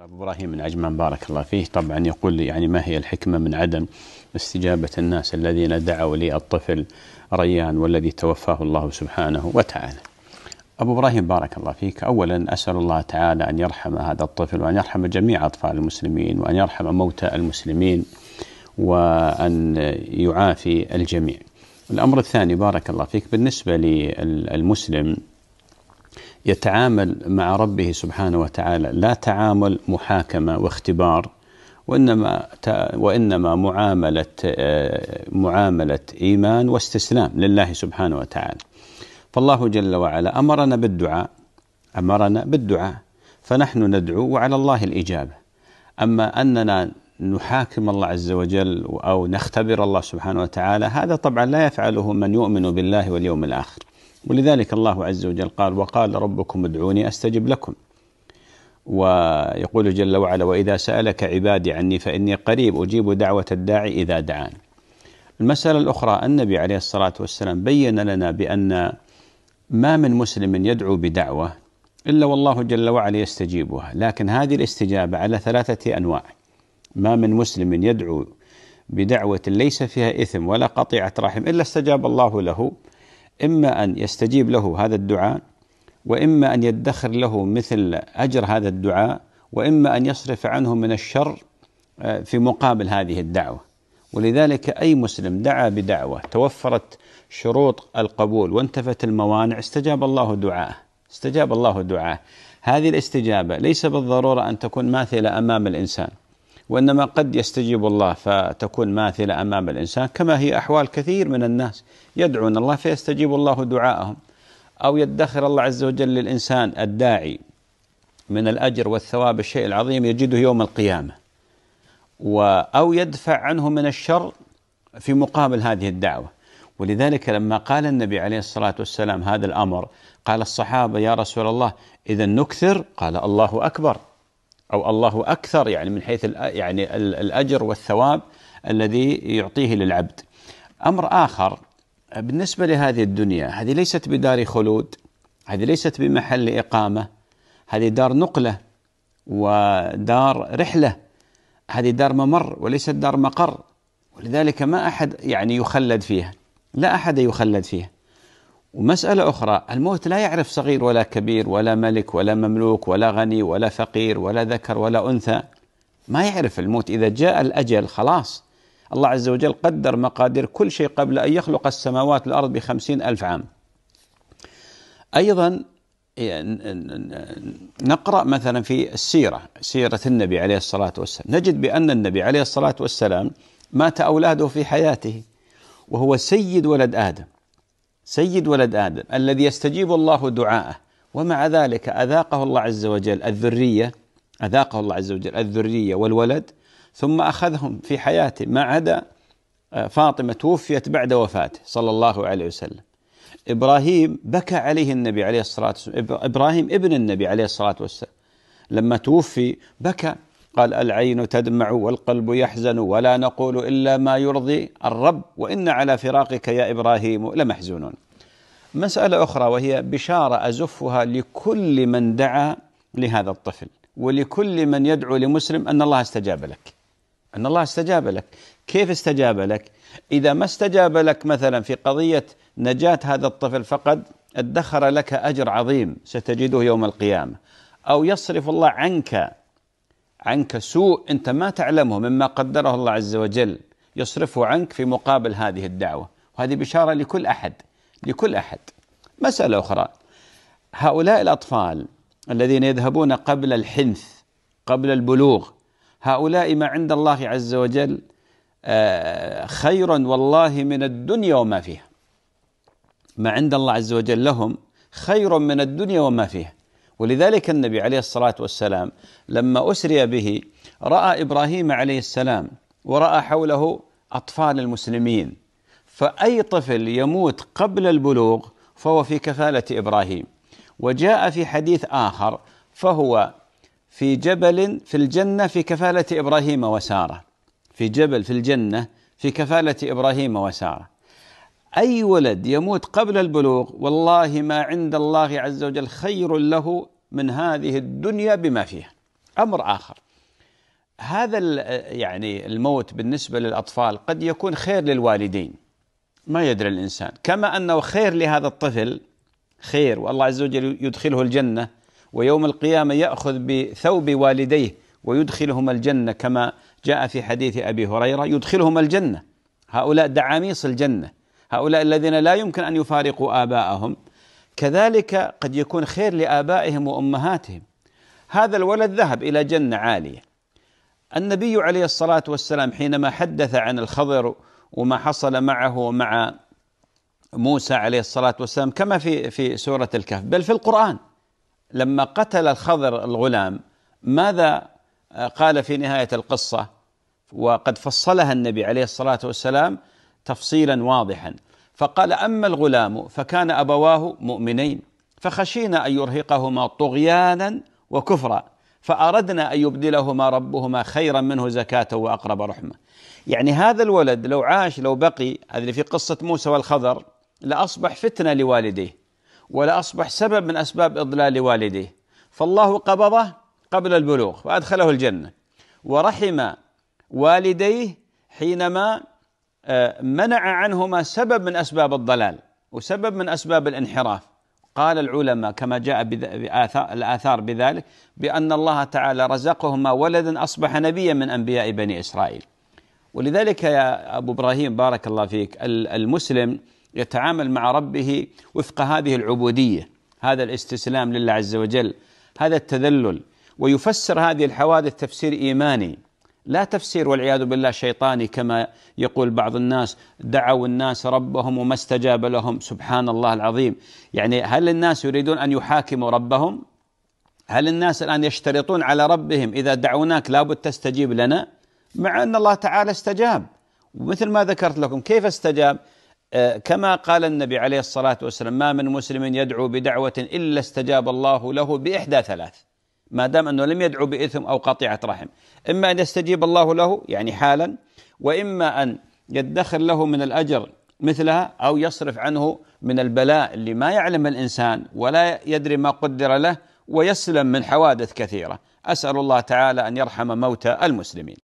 ابو ابراهيم من عجمان بارك الله فيه طبعا يقول لي يعني ما هي الحكمه من عدم استجابه الناس الذين دعوا لي الطفل ريان والذي توفاه الله سبحانه وتعالى. ابو ابراهيم بارك الله فيك، اولا اسال الله تعالى ان يرحم هذا الطفل وان يرحم جميع اطفال المسلمين وان يرحم موتى المسلمين وان يعافي الجميع. الامر الثاني بارك الله فيك بالنسبه للمسلم يتعامل مع ربه سبحانه وتعالى لا تعامل محاكمه واختبار وانما وانما معامله آه، معامله ايمان واستسلام لله سبحانه وتعالى. فالله جل وعلا امرنا بالدعاء امرنا بالدعاء فنحن ندعو وعلى الله الاجابه. اما اننا نحاكم الله عز وجل او نختبر الله سبحانه وتعالى هذا طبعا لا يفعله من يؤمن بالله واليوم الاخر. ولذلك الله عز وجل قال وقال ربكم ادعوني استجب لكم ويقول جل وعلا واذا سالك عبادي عني فاني قريب اجيب دعوه الداعي اذا دعان المساله الاخرى النبي عليه الصلاه والسلام بين لنا بان ما من مسلم يدعو بدعوه الا والله جل وعلا يستجيبها لكن هذه الاستجابه على ثلاثه انواع ما من مسلم يدعو بدعوه ليس فيها اثم ولا قطيعه رحم الا استجاب الله له إما أن يستجيب له هذا الدعاء وإما أن يدخر له مثل أجر هذا الدعاء وإما أن يصرف عنه من الشر آه، في مقابل هذه الدعوة ولذلك أي مسلم دعا بدعوة توفرت شروط القبول وانتفت الموانع استجاب الله دعاءه استجاب الله دعاءه هذه الاستجابة ليس بالضرورة أن تكون ماثلة أمام الإنسان وإنما قد يستجيب الله فتكون ماثلة أمام الإنسان كما هي أحوال كثير من الناس يدعون الله فيستجيب الله دعاءهم أو يدخر الله عز وجل للإنسان الداعي من الأجر والثواب الشيء العظيم يجده يوم القيامة و أو يدفع عنه من الشر في مقابل هذه الدعوة ولذلك لما قال النبي عليه الصلاة والسلام هذا الأمر قال الصحابة يا رسول الله إذا نكثر قال الله أكبر او الله اكثر يعني من حيث يعني الاجر والثواب الذي يعطيه للعبد. امر اخر بالنسبه لهذه الدنيا هذه ليست بدار خلود هذه ليست بمحل اقامه هذه دار نقله ودار رحله هذه دار ممر وليست دار مقر ولذلك ما احد يعني يخلد فيها لا احد يخلد فيها ومسألة أخرى الموت لا يعرف صغير ولا كبير ولا ملك ولا مملوك ولا غني ولا فقير ولا ذكر ولا أنثى ما يعرف الموت إذا جاء الأجل خلاص الله عز وجل قدر مقادير كل شيء قبل أن يخلق السماوات والأرض بخمسين ألف عام أيضا إيه، نقرأ مثلا في السيرة سيرة النبي عليه الصلاة والسلام نجد بأن النبي عليه الصلاة والسلام مات أولاده في حياته وهو سيد ولد آدم سيد ولد ادم الذي يستجيب الله دعاءه ومع ذلك اذاقه الله عز وجل الذريه اذاقه الله عز وجل الذريه والولد ثم اخذهم في حياته ما عدا آه، فاطمه توفيت بعد وفاته صلى الله عليه وسلم. ابراهيم بكى عليه النبي عليه الصلاه والسلام، ابراهيم ابن النبي عليه الصلاه والسلام لما توفي بكى قال العين تدمع والقلب يحزن ولا نقول الا ما يرضي الرب وان على فراقك يا ابراهيم لمحزونون. مساله اخرى وهي بشاره ازفها لكل من دعا لهذا الطفل ولكل من يدعو لمسلم ان الله استجاب لك. ان الله استجاب لك، كيف استجاب لك؟ اذا ما استجاب لك مثلا في قضيه نجاه هذا الطفل فقد ادخر لك اجر عظيم ستجده يوم القيامه او يصرف الله عنك عنك سوء أنت ما تعلمه مما قدره الله عز وجل يصرفه عنك في مقابل هذه الدعوة وهذه بشارة لكل أحد لكل أحد مسألة أخرى هؤلاء الأطفال الذين يذهبون قبل الحنث قبل البلوغ هؤلاء ما عند الله عز وجل آه، خير والله من الدنيا وما فيها ما عند الله عز وجل لهم خير من الدنيا وما فيها ولذلك النبي عليه الصلاه والسلام لما اسري به راى ابراهيم عليه السلام وراى حوله اطفال المسلمين فاي طفل يموت قبل البلوغ فهو في كفاله ابراهيم وجاء في حديث اخر فهو في جبل في الجنه في كفاله ابراهيم وساره في جبل في الجنه في كفاله ابراهيم وساره أي ولد يموت قبل البلوغ والله ما عند الله عز وجل خير له من هذه الدنيا بما فيها أمر آخر هذا يعني الموت بالنسبة للأطفال قد يكون خير للوالدين ما يدري الإنسان كما أنه خير لهذا الطفل خير والله عز وجل يدخله الجنة ويوم القيامة يأخذ بثوب والديه ويدخلهم الجنة كما جاء في حديث أبي هريرة يدخلهم الجنة هؤلاء دعاميص الجنة هؤلاء الذين لا يمكن ان يفارقوا اباءهم كذلك قد يكون خير لابائهم وامهاتهم هذا الولد ذهب الى جنه عاليه النبي عليه الصلاه والسلام حينما حدث عن الخضر وما حصل معه ومع موسى عليه الصلاه والسلام كما في في سوره الكهف بل في القران لما قتل الخضر الغلام ماذا قال في نهايه القصه وقد فصلها النبي عليه الصلاه والسلام تفصيلا واضحا فقال اما الغلام فكان ابواه مؤمنين فخشينا ان يرهقهما طغيانا وكفرا فاردنا ان يبدلهما ربهما خيرا منه زكاه واقرب رحمه يعني هذا الولد لو عاش لو بقي هذا في قصه موسى والخضر لاصبح فتنه لوالديه ولأصبح سبب من أسباب إضلال والديه فالله قبضه قبل البلوغ وأدخله الجنة ورحم والديه حينما آه، منع عنهما سبب من اسباب الضلال وسبب من اسباب الانحراف قال العلماء كما جاء الاثار بذلك بان الله تعالى رزقهما ولدا اصبح نبيا من انبياء بني اسرائيل ولذلك يا ابو ابراهيم بارك الله فيك المسلم يتعامل مع ربه وفق هذه العبوديه هذا الاستسلام لله عز وجل هذا التذلل ويفسر هذه الحوادث تفسير ايماني لا تفسير والعياذ بالله شيطاني كما يقول بعض الناس دعوا الناس ربهم وما استجاب لهم سبحان الله العظيم يعني هل الناس يريدون ان يحاكموا ربهم هل الناس الان يشترطون على ربهم اذا دعوناك لابد تستجيب لنا مع ان الله تعالى استجاب ومثل ما ذكرت لكم كيف استجاب آه، كما قال النبي عليه الصلاه والسلام ما من مسلم يدعو بدعوه الا استجاب الله له باحدى ثلاث ما دام أنه لم يدعو بإثم أو قطيعة رحم إما أن يستجيب الله له يعني حالا وإما أن يدخر له من الأجر مثلها أو يصرف عنه من البلاء اللي ما يعلم الإنسان ولا يدري ما قدر له ويسلم من حوادث كثيرة أسأل الله تعالى أن يرحم موتى المسلمين